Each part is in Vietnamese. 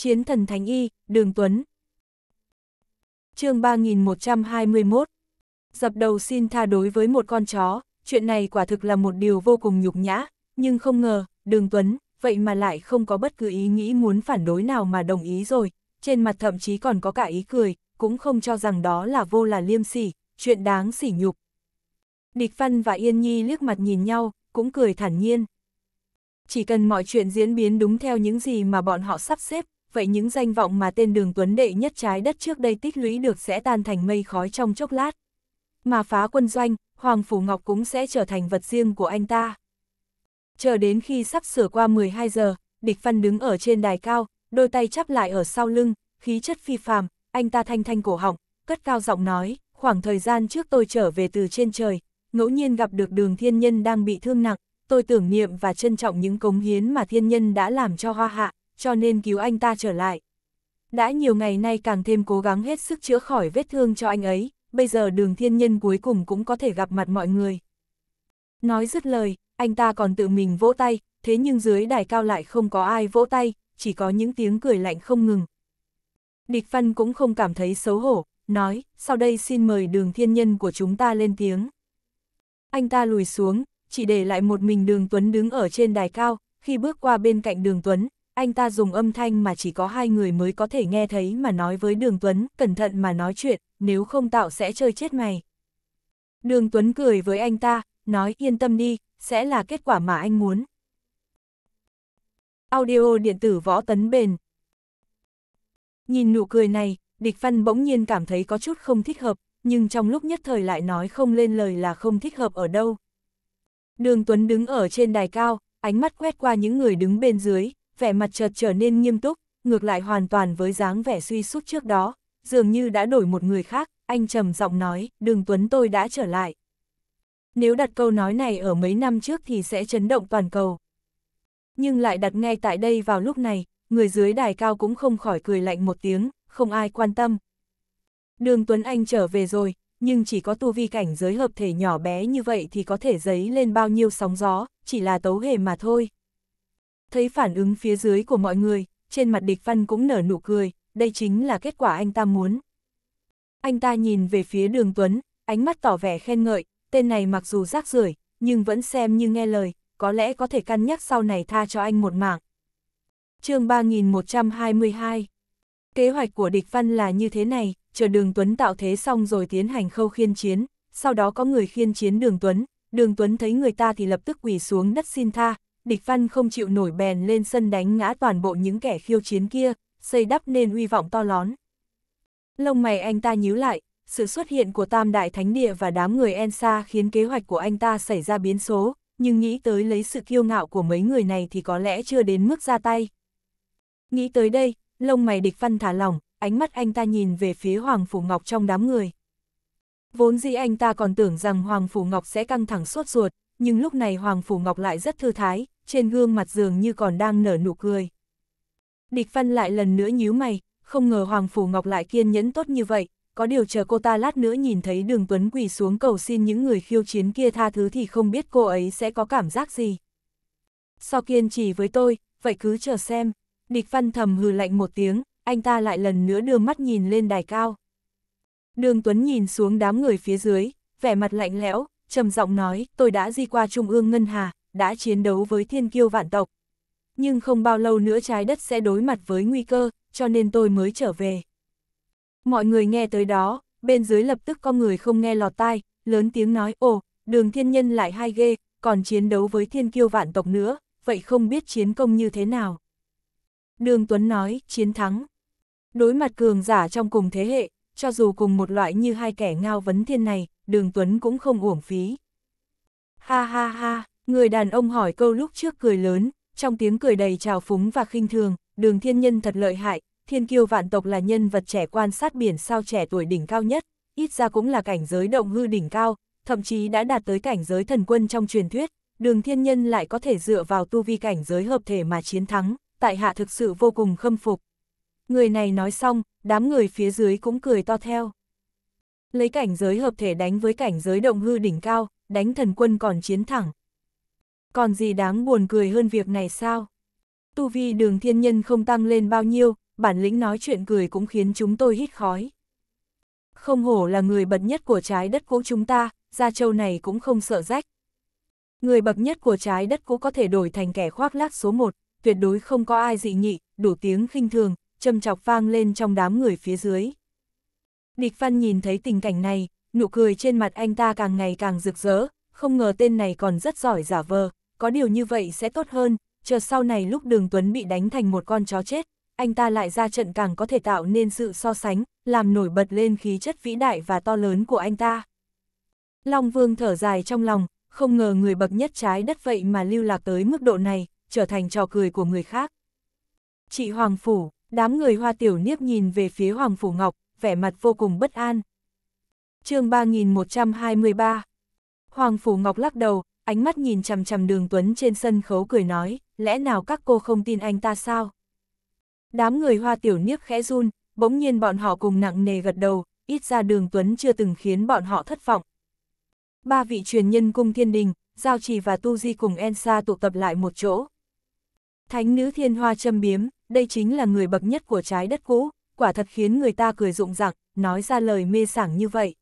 Chiến thần Thánh Y, Đường Tuấn. chương 3121 Dập đầu xin tha đối với một con chó, chuyện này quả thực là một điều vô cùng nhục nhã, nhưng không ngờ, Đường Tuấn, vậy mà lại không có bất cứ ý nghĩ muốn phản đối nào mà đồng ý rồi, trên mặt thậm chí còn có cả ý cười, cũng không cho rằng đó là vô là liêm sỉ, chuyện đáng sỉ nhục. Địch Văn và Yên Nhi liếc mặt nhìn nhau, cũng cười thản nhiên. Chỉ cần mọi chuyện diễn biến đúng theo những gì mà bọn họ sắp xếp, vậy những danh vọng mà tên đường tuấn đệ nhất trái đất trước đây tích lũy được sẽ tan thành mây khói trong chốc lát. Mà phá quân doanh, Hoàng Phủ Ngọc cũng sẽ trở thành vật riêng của anh ta. Chờ đến khi sắp sửa qua 12 giờ, địch văn đứng ở trên đài cao, đôi tay chắp lại ở sau lưng, khí chất phi phàm, anh ta thanh thanh cổ họng, cất cao giọng nói, khoảng thời gian trước tôi trở về từ trên trời, ngẫu nhiên gặp được đường thiên nhân đang bị thương nặng, tôi tưởng niệm và trân trọng những cống hiến mà thiên nhân đã làm cho hoa hạ, cho nên cứu anh ta trở lại. Đã nhiều ngày nay càng thêm cố gắng hết sức chữa khỏi vết thương cho anh ấy, bây giờ đường thiên nhân cuối cùng cũng có thể gặp mặt mọi người. Nói dứt lời, anh ta còn tự mình vỗ tay, thế nhưng dưới đài cao lại không có ai vỗ tay, chỉ có những tiếng cười lạnh không ngừng. Địch Văn cũng không cảm thấy xấu hổ, nói, sau đây xin mời đường thiên nhân của chúng ta lên tiếng. Anh ta lùi xuống, chỉ để lại một mình đường Tuấn đứng ở trên đài cao, khi bước qua bên cạnh đường Tuấn, anh ta dùng âm thanh mà chỉ có hai người mới có thể nghe thấy mà nói với Đường Tuấn, cẩn thận mà nói chuyện, nếu không tạo sẽ chơi chết mày. Đường Tuấn cười với anh ta, nói yên tâm đi, sẽ là kết quả mà anh muốn. Audio điện tử võ tấn bền Nhìn nụ cười này, địch văn bỗng nhiên cảm thấy có chút không thích hợp, nhưng trong lúc nhất thời lại nói không lên lời là không thích hợp ở đâu. Đường Tuấn đứng ở trên đài cao, ánh mắt quét qua những người đứng bên dưới, vẻ mặt chợt trở nên nghiêm túc, ngược lại hoàn toàn với dáng vẻ suy sút trước đó, dường như đã đổi một người khác, anh trầm giọng nói, đường tuấn tôi đã trở lại. Nếu đặt câu nói này ở mấy năm trước thì sẽ chấn động toàn cầu. Nhưng lại đặt ngay tại đây vào lúc này, người dưới đài cao cũng không khỏi cười lạnh một tiếng, không ai quan tâm. Đường Tuấn Anh trở về rồi, nhưng chỉ có tu vi cảnh giới hợp thể nhỏ bé như vậy thì có thể giấy lên bao nhiêu sóng gió, chỉ là tấu hề mà thôi thấy phản ứng phía dưới của mọi người, trên mặt địch văn cũng nở nụ cười, đây chính là kết quả anh ta muốn. Anh ta nhìn về phía đường Tuấn, ánh mắt tỏ vẻ khen ngợi, tên này mặc dù rác rưởi nhưng vẫn xem như nghe lời, có lẽ có thể cân nhắc sau này tha cho anh một mạng. chương 3122 Kế hoạch của địch văn là như thế này, chờ đường Tuấn tạo thế xong rồi tiến hành khâu khiên chiến, sau đó có người khiên chiến đường Tuấn, đường Tuấn thấy người ta thì lập tức quỳ xuống đất xin tha, địch văn không chịu nổi bèn lên sân đánh ngã toàn bộ những kẻ khiêu chiến kia, xây đắp nên uy vọng to lớn. Lông mày anh ta nhíu lại, sự xuất hiện của Tam Đại Thánh Địa và đám người Ensa khiến kế hoạch của anh ta xảy ra biến số, nhưng nghĩ tới lấy sự kiêu ngạo của mấy người này thì có lẽ chưa đến mức ra tay. Nghĩ tới đây, lông mày địch văn thả lỏng, ánh mắt anh ta nhìn về phía Hoàng Phủ Ngọc trong đám người. Vốn dĩ anh ta còn tưởng rằng Hoàng Phủ Ngọc sẽ căng thẳng suốt ruột, nhưng lúc này Hoàng Phủ Ngọc lại rất thư thái, trên gương mặt dường như còn đang nở nụ cười. Địch Văn lại lần nữa nhíu mày, không ngờ Hoàng Phủ Ngọc lại kiên nhẫn tốt như vậy, có điều chờ cô ta lát nữa nhìn thấy đường Tuấn quỳ xuống cầu xin những người khiêu chiến kia tha thứ thì không biết cô ấy sẽ có cảm giác gì. So kiên trì với tôi, vậy cứ chờ xem. Địch Văn thầm hừ lạnh một tiếng, anh ta lại lần nữa đưa mắt nhìn lên đài cao. Đường Tuấn nhìn xuống đám người phía dưới, vẻ mặt lạnh lẽo, trầm giọng nói, tôi đã di qua Trung ương Ngân Hà, đã chiến đấu với thiên kiêu vạn tộc. Nhưng không bao lâu nữa trái đất sẽ đối mặt với nguy cơ, cho nên tôi mới trở về. Mọi người nghe tới đó, bên dưới lập tức có người không nghe lọt tai, lớn tiếng nói, ồ, đường thiên nhân lại hai ghê, còn chiến đấu với thiên kiêu vạn tộc nữa, vậy không biết chiến công như thế nào. Đường Tuấn nói, chiến thắng. Đối mặt cường giả trong cùng thế hệ, cho dù cùng một loại như hai kẻ ngao vấn thiên này, đường Tuấn cũng không uổng phí. Ha ha ha, Người đàn ông hỏi câu lúc trước cười lớn, trong tiếng cười đầy trào phúng và khinh thường, đường thiên nhân thật lợi hại, thiên kiêu vạn tộc là nhân vật trẻ quan sát biển sao trẻ tuổi đỉnh cao nhất, ít ra cũng là cảnh giới động hư đỉnh cao, thậm chí đã đạt tới cảnh giới thần quân trong truyền thuyết, đường thiên nhân lại có thể dựa vào tu vi cảnh giới hợp thể mà chiến thắng, tại hạ thực sự vô cùng khâm phục. Người này nói xong, đám người phía dưới cũng cười to theo. Lấy cảnh giới hợp thể đánh với cảnh giới động hư đỉnh cao, đánh thần quân còn chiến thẳng, còn gì đáng buồn cười hơn việc này sao? Tu vi đường thiên nhân không tăng lên bao nhiêu, bản lĩnh nói chuyện cười cũng khiến chúng tôi hít khói. Không hổ là người bậc nhất của trái đất cũ chúng ta, gia châu này cũng không sợ rách. Người bậc nhất của trái đất cũ có thể đổi thành kẻ khoác lác số một, tuyệt đối không có ai dị nghị, đủ tiếng khinh thường, châm chọc vang lên trong đám người phía dưới. Địch Văn nhìn thấy tình cảnh này, nụ cười trên mặt anh ta càng ngày càng rực rỡ, không ngờ tên này còn rất giỏi giả vờ, có điều như vậy sẽ tốt hơn, chờ sau này lúc đường Tuấn bị đánh thành một con chó chết, anh ta lại ra trận càng có thể tạo nên sự so sánh, làm nổi bật lên khí chất vĩ đại và to lớn của anh ta. Long Vương thở dài trong lòng, không ngờ người bậc nhất trái đất vậy mà lưu lạc tới mức độ này, trở thành trò cười của người khác. Chị Hoàng Phủ, đám người hoa tiểu niếp nhìn về phía Hoàng Phủ Ngọc, vẻ mặt vô cùng bất an. chương 3123 Hoàng Phủ Ngọc lắc đầu, ánh mắt nhìn chằm chằm đường Tuấn trên sân khấu cười nói, lẽ nào các cô không tin anh ta sao? Đám người hoa tiểu niếp khẽ run, bỗng nhiên bọn họ cùng nặng nề gật đầu, ít ra đường Tuấn chưa từng khiến bọn họ thất vọng. Ba vị truyền nhân cung thiên đình, Giao Trì và Tu Di cùng Ensa tụ tập lại một chỗ. Thánh nữ thiên hoa châm biếm, đây chính là người bậc nhất của trái đất cũ, quả thật khiến người ta cười rụng rặc, nói ra lời mê sảng như vậy.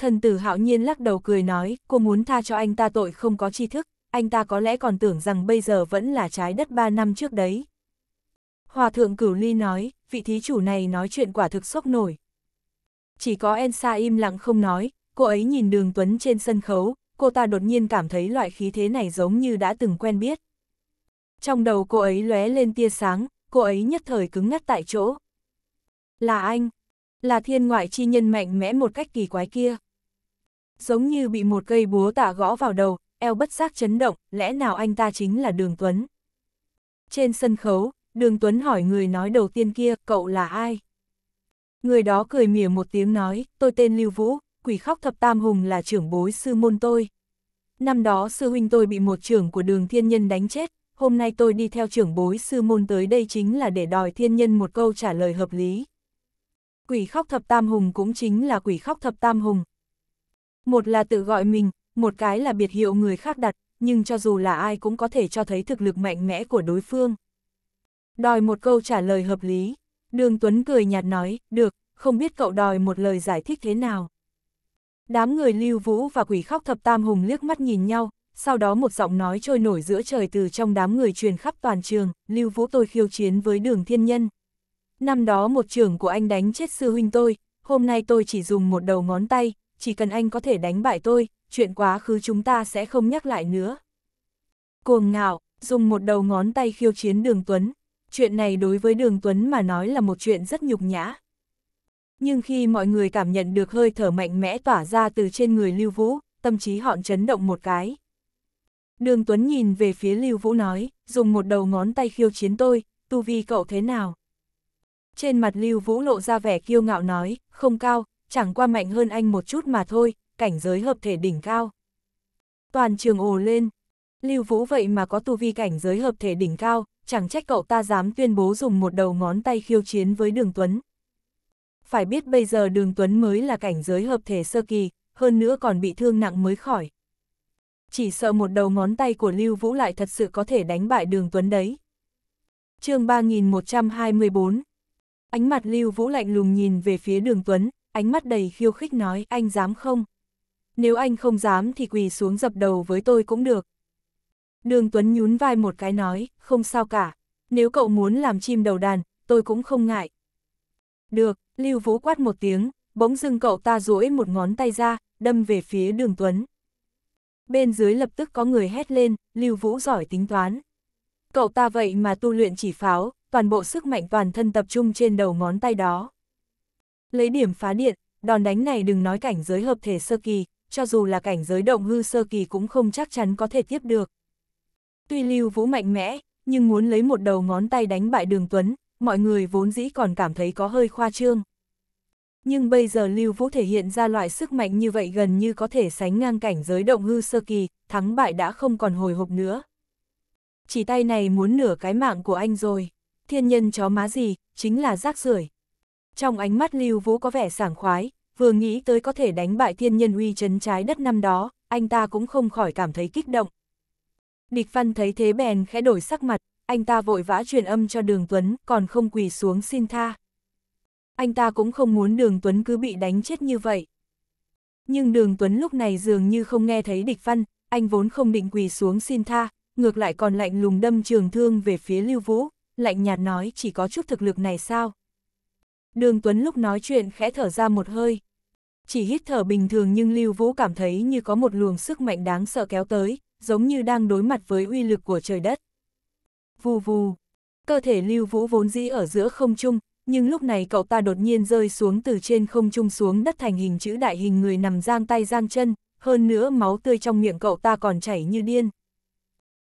Thần tử hạo nhiên lắc đầu cười nói, cô muốn tha cho anh ta tội không có tri thức, anh ta có lẽ còn tưởng rằng bây giờ vẫn là trái đất 3 năm trước đấy. Hòa thượng cửu ly nói, vị thí chủ này nói chuyện quả thực sốc nổi. Chỉ có ensa im lặng không nói, cô ấy nhìn đường Tuấn trên sân khấu, cô ta đột nhiên cảm thấy loại khí thế này giống như đã từng quen biết. Trong đầu cô ấy lóe lên tia sáng, cô ấy nhất thời cứng ngắt tại chỗ. Là anh, là thiên ngoại chi nhân mạnh mẽ một cách kỳ quái kia giống như bị một cây búa tạ gõ vào đầu, eo bất giác chấn động, lẽ nào anh ta chính là Đường Tuấn. Trên sân khấu, Đường Tuấn hỏi người nói đầu tiên kia, cậu là ai? Người đó cười mỉa một tiếng nói, tôi tên Lưu Vũ, quỷ khóc thập tam hùng là trưởng bối sư môn tôi. Năm đó sư huynh tôi bị một trưởng của đường thiên nhân đánh chết, hôm nay tôi đi theo trưởng bối sư môn tới đây chính là để đòi thiên nhân một câu trả lời hợp lý. Quỷ khóc thập tam hùng cũng chính là quỷ khóc thập tam hùng, một là tự gọi mình, một cái là biệt hiệu người khác đặt, nhưng cho dù là ai cũng có thể cho thấy thực lực mạnh mẽ của đối phương. Đòi một câu trả lời hợp lý, Đường Tuấn cười nhạt nói, được, không biết cậu đòi một lời giải thích thế nào. Đám người lưu vũ và quỷ khóc thập tam hùng liếc mắt nhìn nhau, sau đó một giọng nói trôi nổi giữa trời từ trong đám người truyền khắp toàn trường, lưu vũ tôi khiêu chiến với đường thiên nhân. Năm đó một trưởng của anh đánh chết sư huynh tôi, hôm nay tôi chỉ dùng một đầu ngón tay, chỉ cần anh có thể đánh bại tôi, chuyện quá khứ chúng ta sẽ không nhắc lại nữa. Cuồng ngạo, dùng một đầu ngón tay khiêu chiến Đường Tuấn, chuyện này đối với Đường Tuấn mà nói là một chuyện rất nhục nhã. Nhưng khi mọi người cảm nhận được hơi thở mạnh mẽ tỏa ra từ trên người Lưu Vũ, tâm trí họn chấn động một cái. Đường Tuấn nhìn về phía Lưu Vũ nói, dùng một đầu ngón tay khiêu chiến tôi, tu vi cậu thế nào? Trên mặt Lưu Vũ lộ ra vẻ kiêu ngạo nói, không cao, chẳng qua mạnh hơn anh một chút mà thôi, cảnh giới hợp thể đỉnh cao. Toàn trường ồ lên, Lưu Vũ vậy mà có tu vi cảnh giới hợp thể đỉnh cao, chẳng trách cậu ta dám tuyên bố dùng một đầu ngón tay khiêu chiến với Đường Tuấn. Phải biết bây giờ Đường Tuấn mới là cảnh giới hợp thể sơ kỳ, hơn nữa còn bị thương nặng mới khỏi. Chỉ sợ một đầu ngón tay của Lưu Vũ lại thật sự có thể đánh bại Đường Tuấn đấy. chương 3124 Ánh mặt Lưu Vũ lạnh lùng nhìn về phía Đường Tuấn, ánh mắt đầy khiêu khích nói anh dám không? Nếu anh không dám thì quỳ xuống dập đầu với tôi cũng được. Đường Tuấn nhún vai một cái nói, không sao cả, nếu cậu muốn làm chim đầu đàn, tôi cũng không ngại. Được, Lưu Vũ quát một tiếng, bỗng dưng cậu ta duỗi một ngón tay ra, đâm về phía đường Tuấn. Bên dưới lập tức có người hét lên, Lưu Vũ giỏi tính toán. Cậu ta vậy mà tu luyện chỉ pháo, toàn bộ sức mạnh toàn thân tập trung trên đầu ngón tay đó. Lấy điểm phá điện, đòn đánh này đừng nói cảnh giới hợp thể sơ kỳ, cho dù là cảnh giới động hư sơ kỳ cũng không chắc chắn có thể tiếp được. Tuy Lưu Vũ mạnh mẽ, nhưng muốn lấy một đầu ngón tay đánh bại Đường Tuấn, mọi người vốn dĩ còn cảm thấy có hơi khoa trương. Nhưng bây giờ Lưu Vũ thể hiện ra loại sức mạnh như vậy gần như có thể sánh ngang cảnh giới động hư sơ kỳ, thắng bại đã không còn hồi hộp nữa. Chỉ tay này muốn nửa cái mạng của anh rồi, thiên nhân chó má gì, chính là rác rưởi trong ánh mắt Lưu Vũ có vẻ sảng khoái, vừa nghĩ tới có thể đánh bại thiên nhân Huy chấn trái đất năm đó, anh ta cũng không khỏi cảm thấy kích động. Địch Văn thấy thế bèn khẽ đổi sắc mặt, anh ta vội vã truyền âm cho Đường Tuấn, còn không quỳ xuống xin tha. Anh ta cũng không muốn Đường Tuấn cứ bị đánh chết như vậy. Nhưng Đường Tuấn lúc này dường như không nghe thấy Địch Văn, anh vốn không định quỳ xuống xin tha, ngược lại còn lạnh lùng đâm trường thương về phía Lưu Vũ, lạnh nhạt nói chỉ có chút thực lực này sao. Đường Tuấn lúc nói chuyện khẽ thở ra một hơi. Chỉ hít thở bình thường nhưng Lưu Vũ cảm thấy như có một luồng sức mạnh đáng sợ kéo tới, giống như đang đối mặt với uy lực của trời đất. Vù vù, cơ thể Lưu Vũ vốn dĩ ở giữa không trung, nhưng lúc này cậu ta đột nhiên rơi xuống từ trên không trung xuống đất thành hình chữ đại hình người nằm giang tay giang chân, hơn nữa máu tươi trong miệng cậu ta còn chảy như điên.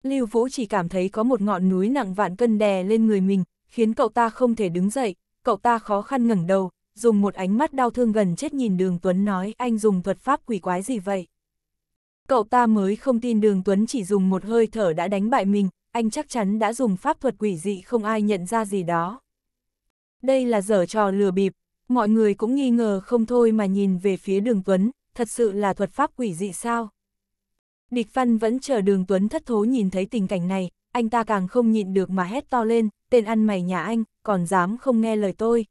Lưu Vũ chỉ cảm thấy có một ngọn núi nặng vạn cân đè lên người mình, khiến cậu ta không thể đứng dậy, cậu ta khó khăn ngẩng đầu, dùng một ánh mắt đau thương gần chết nhìn Đường Tuấn nói anh dùng thuật pháp quỷ quái gì vậy. Cậu ta mới không tin Đường Tuấn chỉ dùng một hơi thở đã đánh bại mình, anh chắc chắn đã dùng pháp thuật quỷ dị không ai nhận ra gì đó. Đây là dở trò lừa bịp, mọi người cũng nghi ngờ không thôi mà nhìn về phía Đường Tuấn, thật sự là thuật pháp quỷ dị sao? Địch Văn vẫn chờ Đường Tuấn thất thố nhìn thấy tình cảnh này, anh ta càng không nhịn được mà hét to lên, tên ăn mày nhà anh, còn dám không nghe lời tôi.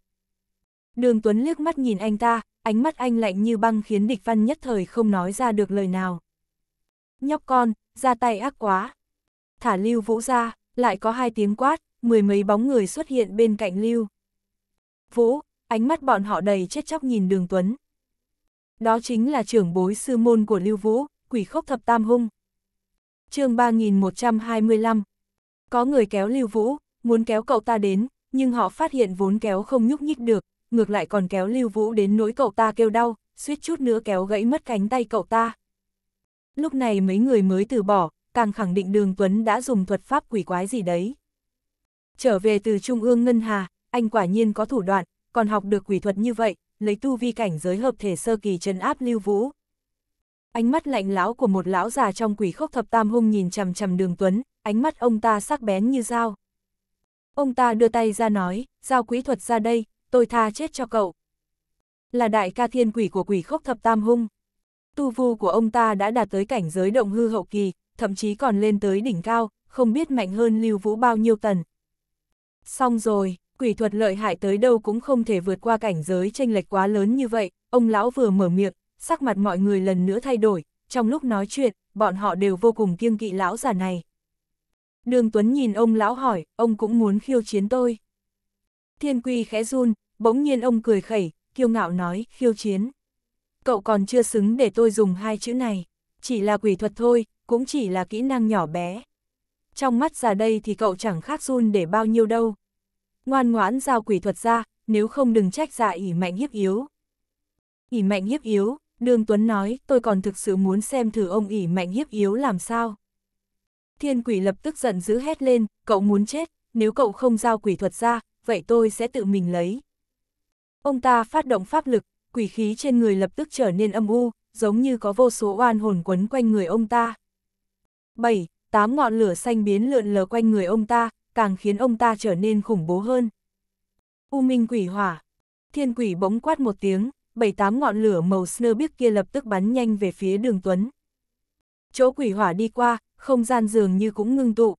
Đường Tuấn liếc mắt nhìn anh ta, ánh mắt anh lạnh như băng khiến địch văn nhất thời không nói ra được lời nào. Nhóc con, ra tay ác quá. Thả lưu vũ ra, lại có hai tiếng quát, mười mấy bóng người xuất hiện bên cạnh lưu. Vũ, ánh mắt bọn họ đầy chết chóc nhìn đường Tuấn. Đó chính là trưởng bối sư môn của lưu vũ, quỷ khốc thập tam hung. chương 3125, có người kéo lưu vũ, muốn kéo cậu ta đến, nhưng họ phát hiện vốn kéo không nhúc nhích được, ngược lại còn kéo Lưu Vũ đến nỗi cậu ta kêu đau, suýt chút nữa kéo gãy mất cánh tay cậu ta. Lúc này mấy người mới từ bỏ, càng khẳng định Đường Tuấn đã dùng thuật pháp quỷ quái gì đấy. Trở về từ Trung ương Ngân Hà, anh quả nhiên có thủ đoạn, còn học được quỷ thuật như vậy, lấy tu vi cảnh giới hợp thể sơ kỳ trấn áp Lưu Vũ. Ánh mắt lạnh lão của một lão già trong quỷ khốc thập tam hung nhìn chằm chằm Đường Tuấn, ánh mắt ông ta sắc bén như dao. Ông ta đưa tay ra nói, giao quý thuật ra đây, tôi tha chết cho cậu. Là đại ca thiên quỷ của quỷ khốc thập tam hung. Tu vu của ông ta đã đạt tới cảnh giới động hư hậu kỳ, thậm chí còn lên tới đỉnh cao, không biết mạnh hơn lưu vũ bao nhiêu tần. Xong rồi, quỷ thuật lợi hại tới đâu cũng không thể vượt qua cảnh giới tranh lệch quá lớn như vậy, ông lão vừa mở miệng, sắc mặt mọi người lần nữa thay đổi, trong lúc nói chuyện, bọn họ đều vô cùng kiêng kỵ lão già này. Đường Tuấn nhìn ông lão hỏi, ông cũng muốn khiêu chiến tôi. Thiên Quy khẽ run, bỗng nhiên ông cười khẩy, kiêu ngạo nói, khiêu chiến. Cậu còn chưa xứng để tôi dùng hai chữ này, chỉ là quỷ thuật thôi, cũng chỉ là kỹ năng nhỏ bé. Trong mắt già đây thì cậu chẳng khác run để bao nhiêu đâu. Ngoan ngoãn giao quỷ thuật ra, nếu không đừng trách dạ ỉ mạnh hiếp yếu. ỉ mạnh hiếp yếu, Đường Tuấn nói, tôi còn thực sự muốn xem thử ông ỉ mạnh hiếp yếu làm sao. Thiên quỷ lập tức giận dữ hét lên, cậu muốn chết, nếu cậu không giao quỷ thuật ra, vậy tôi sẽ tự mình lấy. Ông ta phát động pháp lực, quỷ khí trên người lập tức trở nên âm u, giống như có vô số oan hồn quấn quanh người ông ta. 7. Tám ngọn lửa xanh biến lượn lờ quanh người ông ta, càng khiến ông ta trở nên khủng bố hơn. U minh quỷ hỏa. Thiên quỷ bỗng quát một tiếng, bảy tám ngọn lửa màu snơ biếc kia lập tức bắn nhanh về phía đường Tuấn. Chỗ quỷ hỏa đi qua, không gian dường như cũng ngưng tụ.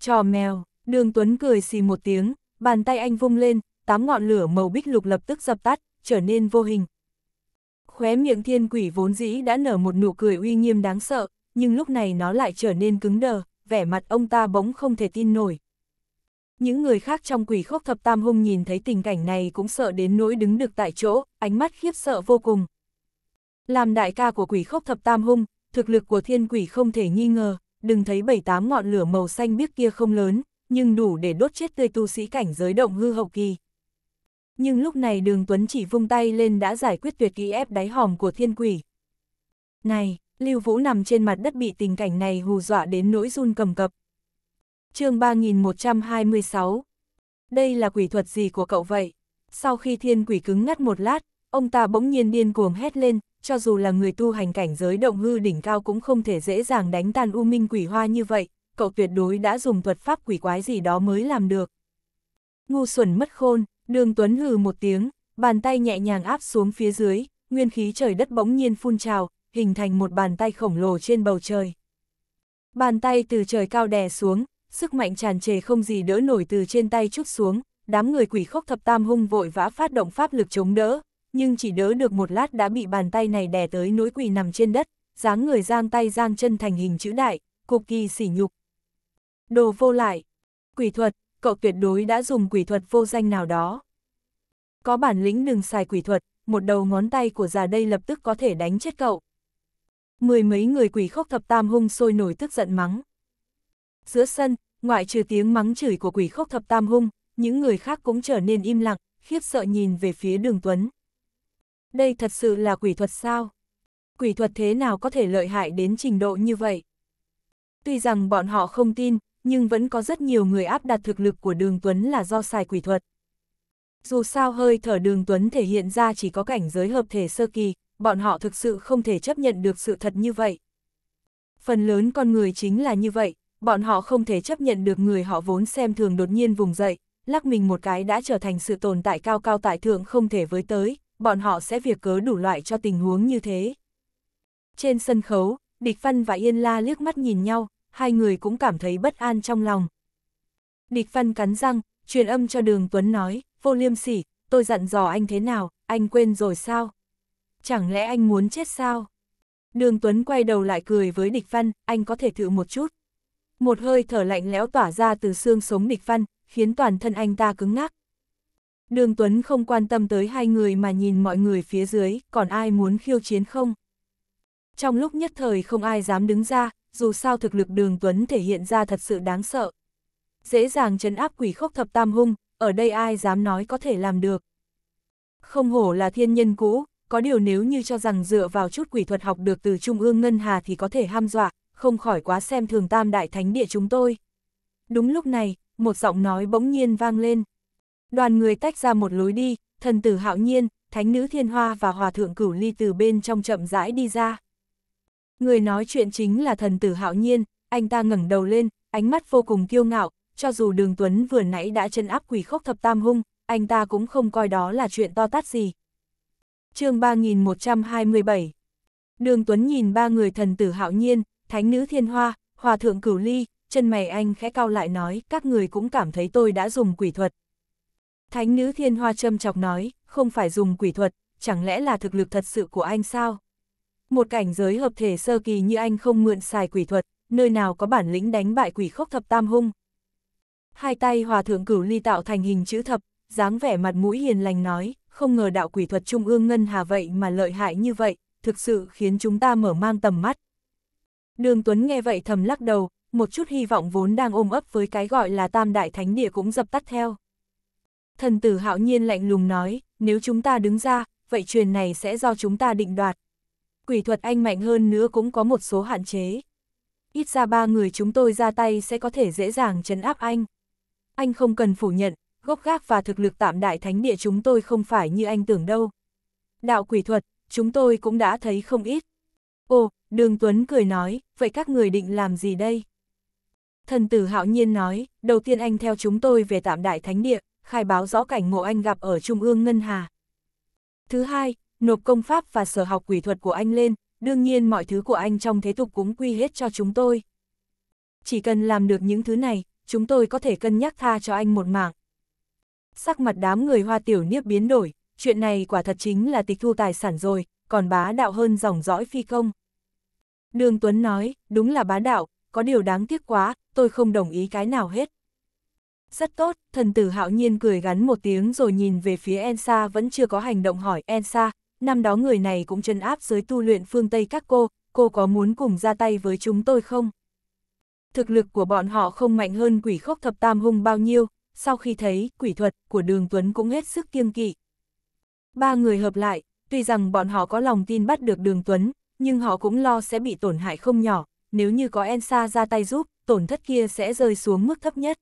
Trò mèo, đường Tuấn cười xì một tiếng, bàn tay anh vung lên, tám ngọn lửa màu bích lục lập tức dập tắt, trở nên vô hình. Khóe miệng thiên quỷ vốn dĩ đã nở một nụ cười uy nghiêm đáng sợ, nhưng lúc này nó lại trở nên cứng đờ, vẻ mặt ông ta bỗng không thể tin nổi. Những người khác trong quỷ khốc thập tam hung nhìn thấy tình cảnh này cũng sợ đến nỗi đứng được tại chỗ, ánh mắt khiếp sợ vô cùng. Làm đại ca của quỷ khốc thập tam hung, thực lực của thiên quỷ không thể nghi ngờ, đừng thấy bảy tám ngọn lửa màu xanh biếc kia không lớn, nhưng đủ để đốt chết tươi tu sĩ cảnh giới động hư hậu kỳ. Nhưng lúc này đường Tuấn chỉ vung tay lên đã giải quyết tuyệt kỳ ép đáy hòm của thiên quỷ. Này, Lưu Vũ nằm trên mặt đất bị tình cảnh này hù dọa đến nỗi run cầm cập. chương 3126 Đây là quỷ thuật gì của cậu vậy? Sau khi thiên quỷ cứng ngắt một lát, ông ta bỗng nhiên điên cuồng hét lên, cho dù là người tu hành cảnh giới động hư đỉnh cao cũng không thể dễ dàng đánh tan u minh quỷ hoa như vậy, cậu tuyệt đối đã dùng thuật pháp quỷ quái gì đó mới làm được. Ngu xuẩn mất khôn, đường tuấn hừ một tiếng, bàn tay nhẹ nhàng áp xuống phía dưới, nguyên khí trời đất bỗng nhiên phun trào, hình thành một bàn tay khổng lồ trên bầu trời. Bàn tay từ trời cao đè xuống, sức mạnh tràn trề không gì đỡ nổi từ trên tay chút xuống, đám người quỷ khốc thập tam hung vội vã phát động pháp lực chống đỡ, nhưng chỉ đỡ được một lát đã bị bàn tay này đè tới nối quỳ nằm trên đất, dáng người giang tay giang chân thành hình chữ đại, cực kỳ sỉ nhục. Đồ vô lại, quỷ thuật, cậu tuyệt đối đã dùng quỷ thuật vô danh nào đó. Có bản lĩnh đừng xài quỷ thuật, một đầu ngón tay của già đây lập tức có thể đánh chết cậu. Mười mấy người quỷ khốc thập tam hung sôi nổi tức giận mắng. Giữa sân, ngoại trừ tiếng mắng chửi của quỷ khốc thập tam hung, những người khác cũng trở nên im lặng, khiếp sợ nhìn về phía đường Tuấn đây thật sự là quỷ thuật sao? Quỷ thuật thế nào có thể lợi hại đến trình độ như vậy? Tuy rằng bọn họ không tin, nhưng vẫn có rất nhiều người áp đặt thực lực của Đường Tuấn là do xài quỷ thuật. Dù sao hơi thở Đường Tuấn thể hiện ra chỉ có cảnh giới hợp thể sơ kỳ, bọn họ thực sự không thể chấp nhận được sự thật như vậy. Phần lớn con người chính là như vậy, bọn họ không thể chấp nhận được người họ vốn xem thường đột nhiên vùng dậy, lắc mình một cái đã trở thành sự tồn tại cao cao tại thượng không thể với tới bọn họ sẽ việc cớ đủ loại cho tình huống như thế. Trên sân khấu, Địch Văn và Yên La liếc mắt nhìn nhau, hai người cũng cảm thấy bất an trong lòng. Địch Văn cắn răng, truyền âm cho Đường Tuấn nói, vô liêm sỉ, tôi dặn dò anh thế nào, anh quên rồi sao? Chẳng lẽ anh muốn chết sao? Đường Tuấn quay đầu lại cười với Địch Văn, anh có thể thử một chút. Một hơi thở lạnh lẽo tỏa ra từ xương sống Địch Văn, khiến toàn thân anh ta cứng ngắc. Đường Tuấn không quan tâm tới hai người mà nhìn mọi người phía dưới, còn ai muốn khiêu chiến không? Trong lúc nhất thời không ai dám đứng ra, dù sao thực lực đường Tuấn thể hiện ra thật sự đáng sợ. Dễ dàng chấn áp quỷ khốc thập tam hung, ở đây ai dám nói có thể làm được. Không hổ là thiên nhân cũ, có điều nếu như cho rằng dựa vào chút quỷ thuật học được từ Trung ương Ngân Hà thì có thể ham dọa, không khỏi quá xem thường tam đại thánh địa chúng tôi. Đúng lúc này, một giọng nói bỗng nhiên vang lên. Đoàn người tách ra một lối đi, thần tử hạo nhiên, thánh nữ thiên hoa và hòa thượng cửu ly từ bên trong chậm rãi đi ra. Người nói chuyện chính là thần tử hạo nhiên, anh ta ngẩng đầu lên, ánh mắt vô cùng kiêu ngạo, cho dù đường Tuấn vừa nãy đã chân áp quỷ khốc thập tam hung, anh ta cũng không coi đó là chuyện to tát gì. chương 3127 Đường Tuấn nhìn ba người thần tử hạo nhiên, thánh nữ thiên hoa, hòa thượng cửu ly, chân mày anh khẽ cao lại nói các người cũng cảm thấy tôi đã dùng quỷ thuật, Thánh nữ thiên hoa châm chọc nói, không phải dùng quỷ thuật, chẳng lẽ là thực lực thật sự của anh sao? Một cảnh giới hợp thể sơ kỳ như anh không mượn xài quỷ thuật, nơi nào có bản lĩnh đánh bại quỷ khốc thập tam hung. Hai tay hòa thượng cửu ly tạo thành hình chữ thập, dáng vẻ mặt mũi hiền lành nói, không ngờ đạo quỷ thuật trung ương ngân hà vậy mà lợi hại như vậy, thực sự khiến chúng ta mở mang tầm mắt. Đường Tuấn nghe vậy thầm lắc đầu, một chút hy vọng vốn đang ôm ấp với cái gọi là tam đại thánh địa cũng dập tắt theo. Thần tử hạo nhiên lạnh lùng nói, nếu chúng ta đứng ra, vậy truyền này sẽ do chúng ta định đoạt. Quỷ thuật anh mạnh hơn nữa cũng có một số hạn chế. Ít ra ba người chúng tôi ra tay sẽ có thể dễ dàng chấn áp anh. Anh không cần phủ nhận, gốc gác và thực lực tạm đại thánh địa chúng tôi không phải như anh tưởng đâu. Đạo quỷ thuật, chúng tôi cũng đã thấy không ít. Ồ, Đường Tuấn cười nói, vậy các người định làm gì đây? Thần tử hạo nhiên nói, đầu tiên anh theo chúng tôi về tạm đại thánh địa, khai báo rõ cảnh ngộ anh gặp ở Trung ương Ngân Hà. Thứ hai, nộp công pháp và sở học quỷ thuật của anh lên, đương nhiên mọi thứ của anh trong thế tục cũng quy hết cho chúng tôi. Chỉ cần làm được những thứ này, chúng tôi có thể cân nhắc tha cho anh một mạng. Sắc mặt đám người hoa tiểu niếp biến đổi, chuyện này quả thật chính là tịch thu tài sản rồi, còn bá đạo hơn dòng dõi phi công. Đường Tuấn nói, đúng là bá đạo, có điều đáng tiếc quá, tôi không đồng ý cái nào hết rất tốt, thần tử hạo nhiên cười gắn một tiếng rồi nhìn về phía Ensa vẫn chưa có hành động hỏi Ensa, năm đó người này cũng chân áp giới tu luyện phương Tây các cô, cô có muốn cùng ra tay với chúng tôi không? Thực lực của bọn họ không mạnh hơn quỷ khốc thập tam hung bao nhiêu, sau khi thấy quỷ thuật của đường Tuấn cũng hết sức kiêng kỵ. Ba người hợp lại, tuy rằng bọn họ có lòng tin bắt được đường Tuấn, nhưng họ cũng lo sẽ bị tổn hại không nhỏ, nếu như có Ensa ra tay giúp, tổn thất kia sẽ rơi xuống mức thấp nhất.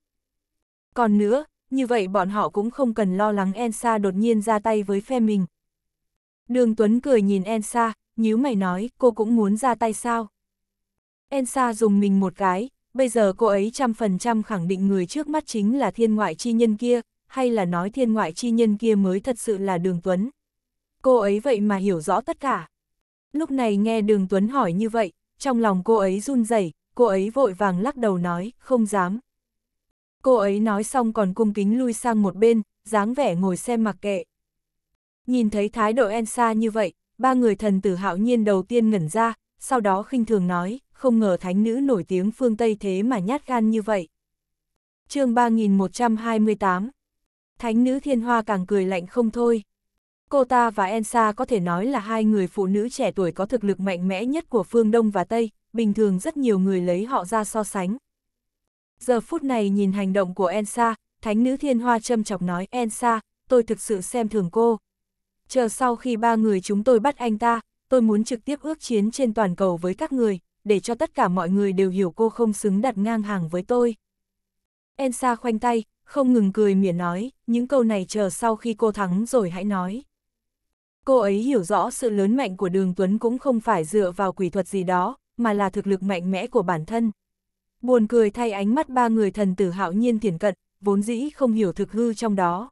Còn nữa, như vậy bọn họ cũng không cần lo lắng Ensa đột nhiên ra tay với phe mình. Đường Tuấn cười nhìn Ensa, nhíu mày nói cô cũng muốn ra tay sao. Ensa dùng mình một cái, bây giờ cô ấy trăm phần trăm khẳng định người trước mắt chính là thiên ngoại chi nhân kia, hay là nói thiên ngoại chi nhân kia mới thật sự là đường Tuấn. Cô ấy vậy mà hiểu rõ tất cả. Lúc này nghe đường Tuấn hỏi như vậy, trong lòng cô ấy run rẩy cô ấy vội vàng lắc đầu nói, không dám, Cô ấy nói xong còn cung kính lui sang một bên, dáng vẻ ngồi xem mặc kệ. Nhìn thấy thái độ Ensa như vậy, ba người thần tử hạo nhiên đầu tiên ngẩn ra, sau đó khinh thường nói, không ngờ thánh nữ nổi tiếng phương Tây thế mà nhát gan như vậy. chương 3128 Thánh nữ thiên hoa càng cười lạnh không thôi. Cô ta và Ensa có thể nói là hai người phụ nữ trẻ tuổi có thực lực mạnh mẽ nhất của phương Đông và Tây, bình thường rất nhiều người lấy họ ra so sánh, Giờ phút này nhìn hành động của Ensa, thánh nữ thiên hoa châm chọc nói Ensa, tôi thực sự xem thường cô. Chờ sau khi ba người chúng tôi bắt anh ta, tôi muốn trực tiếp ước chiến trên toàn cầu với các người, để cho tất cả mọi người đều hiểu cô không xứng đặt ngang hàng với tôi. Ensa khoanh tay, không ngừng cười mỉa nói, những câu này chờ sau khi cô thắng rồi hãy nói. Cô ấy hiểu rõ sự lớn mạnh của Đường Tuấn cũng không phải dựa vào quỷ thuật gì đó, mà là thực lực mạnh mẽ của bản thân. Buồn cười thay ánh mắt ba người thần tử hạo nhiên thiển cận, vốn dĩ không hiểu thực hư trong đó.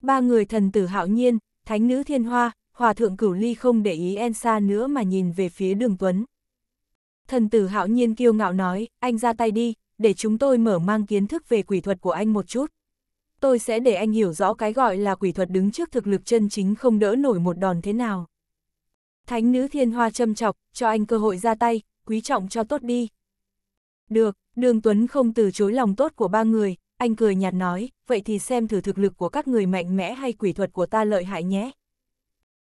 Ba người thần tử hạo nhiên, thánh nữ thiên hoa, hòa thượng cửu ly không để ý ensa nữa mà nhìn về phía đường tuấn. Thần tử hạo nhiên kiêu ngạo nói, anh ra tay đi, để chúng tôi mở mang kiến thức về quỷ thuật của anh một chút. Tôi sẽ để anh hiểu rõ cái gọi là quỷ thuật đứng trước thực lực chân chính không đỡ nổi một đòn thế nào. Thánh nữ thiên hoa châm chọc, cho anh cơ hội ra tay, quý trọng cho tốt đi, được, Đường Tuấn không từ chối lòng tốt của ba người, anh cười nhạt nói, vậy thì xem thử thực lực của các người mạnh mẽ hay quỷ thuật của ta lợi hại nhé.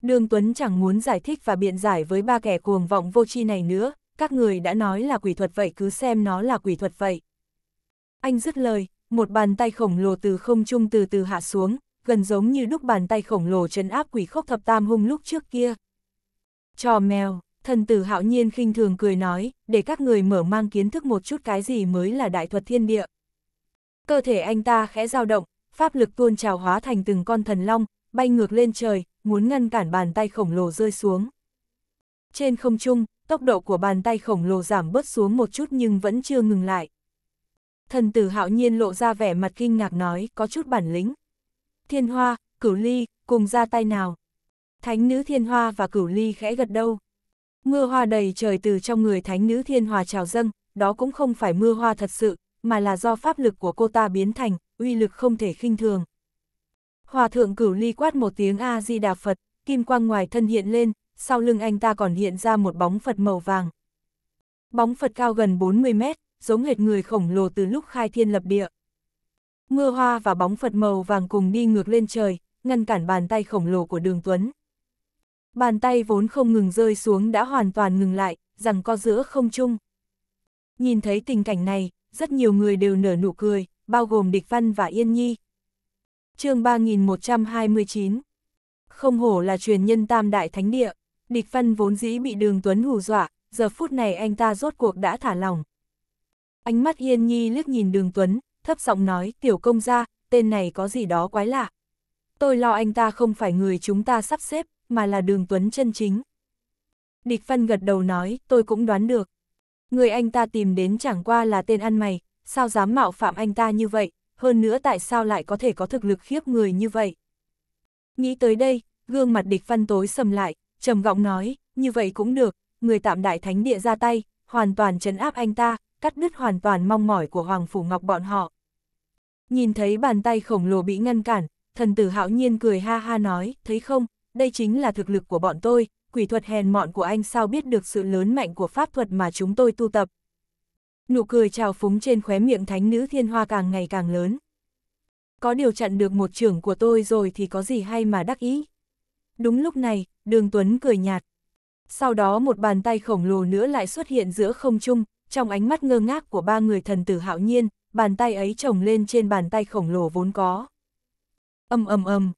Đường Tuấn chẳng muốn giải thích và biện giải với ba kẻ cuồng vọng vô tri này nữa, các người đã nói là quỷ thuật vậy cứ xem nó là quỷ thuật vậy. Anh dứt lời, một bàn tay khổng lồ từ không trung từ từ hạ xuống, gần giống như đúc bàn tay khổng lồ chấn áp quỷ khốc thập tam hung lúc trước kia. Trò mèo, Thần tử hạo nhiên khinh thường cười nói, để các người mở mang kiến thức một chút cái gì mới là đại thuật thiên địa. Cơ thể anh ta khẽ dao động, pháp lực tuôn trào hóa thành từng con thần long, bay ngược lên trời, muốn ngăn cản bàn tay khổng lồ rơi xuống. Trên không trung, tốc độ của bàn tay khổng lồ giảm bớt xuống một chút nhưng vẫn chưa ngừng lại. Thần tử hạo nhiên lộ ra vẻ mặt kinh ngạc nói, có chút bản lĩnh. Thiên hoa, cửu ly, cùng ra tay nào. Thánh nữ thiên hoa và cửu ly khẽ gật đầu. Mưa hoa đầy trời từ trong người thánh nữ thiên hòa trào dâng, đó cũng không phải mưa hoa thật sự, mà là do pháp lực của cô ta biến thành, uy lực không thể khinh thường. Hòa thượng cửu ly quát một tiếng A-di-đà Phật, kim quang ngoài thân hiện lên, sau lưng anh ta còn hiện ra một bóng Phật màu vàng. Bóng Phật cao gần 40 mét, giống hệt người khổng lồ từ lúc khai thiên lập địa. Mưa hoa và bóng Phật màu vàng cùng đi ngược lên trời, ngăn cản bàn tay khổng lồ của đường Tuấn. Bàn tay vốn không ngừng rơi xuống đã hoàn toàn ngừng lại, rằng co giữa không chung. Nhìn thấy tình cảnh này, rất nhiều người đều nở nụ cười, bao gồm Địch Văn và Yên Nhi. chương 3129 Không hổ là truyền nhân tam đại thánh địa, Địch Văn vốn dĩ bị đường Tuấn hù dọa, giờ phút này anh ta rốt cuộc đã thả lòng. Ánh mắt Yên Nhi liếc nhìn đường Tuấn, thấp giọng nói, tiểu công gia, tên này có gì đó quái lạ. Tôi lo anh ta không phải người chúng ta sắp xếp, mà là đường tuấn chân chính. Địch Phân gật đầu nói, tôi cũng đoán được. Người anh ta tìm đến chẳng qua là tên ăn mày, sao dám mạo phạm anh ta như vậy, hơn nữa tại sao lại có thể có thực lực khiếp người như vậy. Nghĩ tới đây, gương mặt địch Phân tối sầm lại, trầm giọng nói, như vậy cũng được, người tạm đại thánh địa ra tay, hoàn toàn chấn áp anh ta, cắt đứt hoàn toàn mong mỏi của Hoàng Phủ Ngọc bọn họ. Nhìn thấy bàn tay khổng lồ bị ngăn cản, thần tử hạo nhiên cười ha ha nói, thấy không, đây chính là thực lực của bọn tôi, quỷ thuật hèn mọn của anh sao biết được sự lớn mạnh của pháp thuật mà chúng tôi tu tập. Nụ cười trào phúng trên khóe miệng thánh nữ thiên hoa càng ngày càng lớn. Có điều chặn được một trưởng của tôi rồi thì có gì hay mà đắc ý. Đúng lúc này, đường Tuấn cười nhạt. Sau đó một bàn tay khổng lồ nữa lại xuất hiện giữa không trung, trong ánh mắt ngơ ngác của ba người thần tử hạo nhiên, bàn tay ấy chồng lên trên bàn tay khổng lồ vốn có. Âm ầm ầm.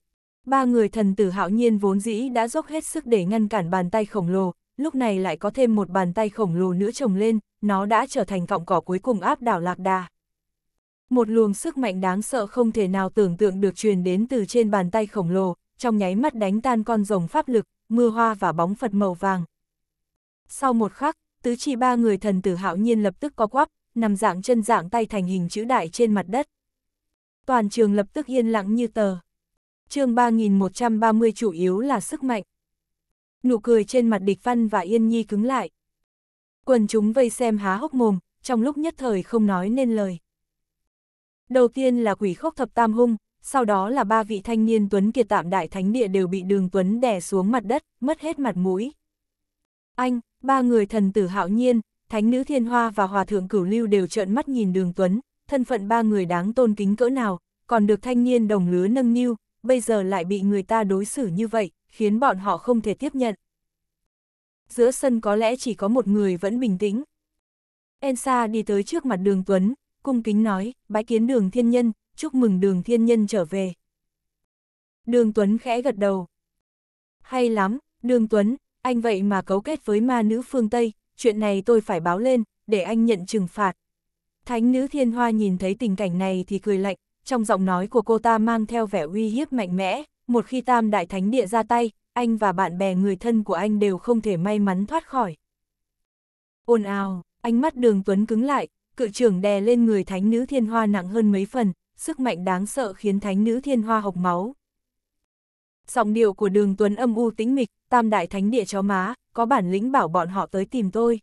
Ba người thần tử hạo nhiên vốn dĩ đã dốc hết sức để ngăn cản bàn tay khổng lồ, lúc này lại có thêm một bàn tay khổng lồ nữa trồng lên, nó đã trở thành cọng cỏ cuối cùng áp đảo lạc đà. Một luồng sức mạnh đáng sợ không thể nào tưởng tượng được truyền đến từ trên bàn tay khổng lồ, trong nháy mắt đánh tan con rồng pháp lực, mưa hoa và bóng Phật màu vàng. Sau một khắc, tứ chi ba người thần tử hạo nhiên lập tức có quắp, nằm dạng chân dạng tay thành hình chữ đại trên mặt đất. Toàn trường lập tức yên lặng như tờ chương 3130 chủ yếu là sức mạnh. Nụ cười trên mặt địch văn và yên nhi cứng lại. Quần chúng vây xem há hốc mồm, trong lúc nhất thời không nói nên lời. Đầu tiên là quỷ khốc thập tam hung, sau đó là ba vị thanh niên Tuấn Kiệt tạm đại thánh địa đều bị đường Tuấn đè xuống mặt đất, mất hết mặt mũi. Anh, ba người thần tử hạo nhiên, thánh nữ thiên hoa và hòa thượng cửu lưu đều trợn mắt nhìn đường Tuấn, thân phận ba người đáng tôn kính cỡ nào, còn được thanh niên đồng lứa nâng niu, bây giờ lại bị người ta đối xử như vậy, khiến bọn họ không thể tiếp nhận. Giữa sân có lẽ chỉ có một người vẫn bình tĩnh. Ensa đi tới trước mặt đường Tuấn, cung kính nói, bái kiến đường thiên nhân, chúc mừng đường thiên nhân trở về. Đường Tuấn khẽ gật đầu. Hay lắm, đường Tuấn, anh vậy mà cấu kết với ma nữ phương Tây, chuyện này tôi phải báo lên, để anh nhận trừng phạt. Thánh nữ thiên hoa nhìn thấy tình cảnh này thì cười lạnh, trong giọng nói của cô ta mang theo vẻ uy hiếp mạnh mẽ, một khi tam đại thánh địa ra tay, anh và bạn bè người thân của anh đều không thể may mắn thoát khỏi. Ôn ào, ánh mắt đường Tuấn cứng lại, cự trưởng đè lên người thánh nữ thiên hoa nặng hơn mấy phần, sức mạnh đáng sợ khiến thánh nữ thiên hoa hộc máu. Giọng điệu của đường Tuấn âm u tĩnh mịch, tam đại thánh địa chó má, có bản lĩnh bảo bọn họ tới tìm tôi.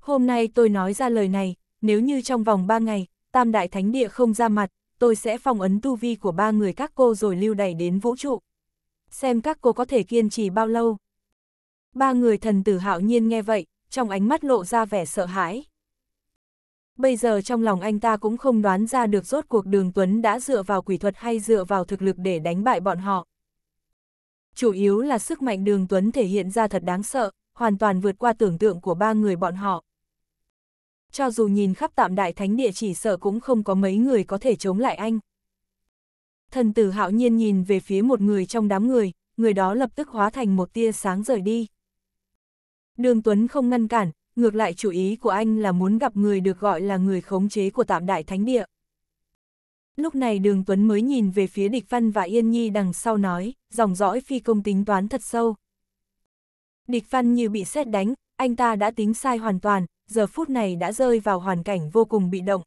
Hôm nay tôi nói ra lời này, nếu như trong vòng 3 ngày, tam đại thánh địa không ra mặt, tôi sẽ phong ấn tu vi của ba người các cô rồi lưu đày đến vũ trụ. Xem các cô có thể kiên trì bao lâu. Ba người thần tử hạo nhiên nghe vậy, trong ánh mắt lộ ra vẻ sợ hãi. Bây giờ trong lòng anh ta cũng không đoán ra được rốt cuộc đường Tuấn đã dựa vào quỷ thuật hay dựa vào thực lực để đánh bại bọn họ. Chủ yếu là sức mạnh đường Tuấn thể hiện ra thật đáng sợ, hoàn toàn vượt qua tưởng tượng của ba người bọn họ cho dù nhìn khắp tạm đại thánh địa chỉ sợ cũng không có mấy người có thể chống lại anh. Thần tử hạo nhiên nhìn về phía một người trong đám người, người đó lập tức hóa thành một tia sáng rời đi. Đường Tuấn không ngăn cản, ngược lại chủ ý của anh là muốn gặp người được gọi là người khống chế của tạm đại thánh địa. Lúc này đường Tuấn mới nhìn về phía địch văn và Yên Nhi đằng sau nói, dòng dõi phi công tính toán thật sâu. Địch văn như bị xét đánh, anh ta đã tính sai hoàn toàn, giờ phút này đã rơi vào hoàn cảnh vô cùng bị động.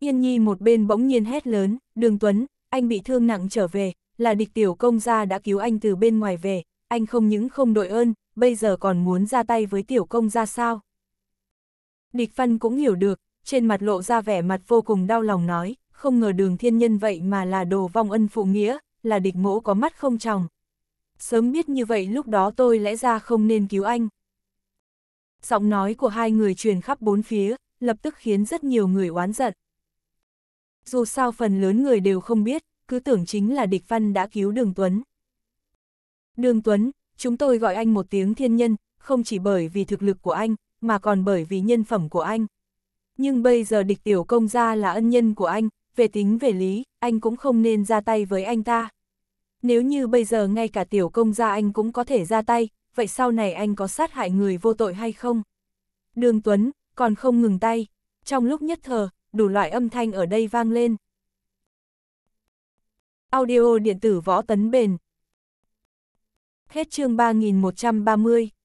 Yên Nhi một bên bỗng nhiên hét lớn, Đường Tuấn, anh bị thương nặng trở về, là địch tiểu công gia đã cứu anh từ bên ngoài về, anh không những không đội ơn, bây giờ còn muốn ra tay với tiểu công gia sao. Địch phân cũng hiểu được, trên mặt lộ ra vẻ mặt vô cùng đau lòng nói, không ngờ đường thiên nhân vậy mà là đồ vong ân phụ nghĩa, là địch mỗ có mắt không tròng. Sớm biết như vậy lúc đó tôi lẽ ra không nên cứu anh giọng nói của hai người truyền khắp bốn phía, lập tức khiến rất nhiều người oán giận. Dù sao phần lớn người đều không biết, cứ tưởng chính là địch văn đã cứu Đường Tuấn. Đường Tuấn, chúng tôi gọi anh một tiếng thiên nhân, không chỉ bởi vì thực lực của anh, mà còn bởi vì nhân phẩm của anh. Nhưng bây giờ địch tiểu công gia là ân nhân của anh, về tính về lý, anh cũng không nên ra tay với anh ta. Nếu như bây giờ ngay cả tiểu công gia anh cũng có thể ra tay, vậy sau này anh có sát hại người vô tội hay không? Đường Tuấn, còn không ngừng tay. Trong lúc nhất thờ, đủ loại âm thanh ở đây vang lên. Audio điện tử võ tấn bền. Hết chương 3130.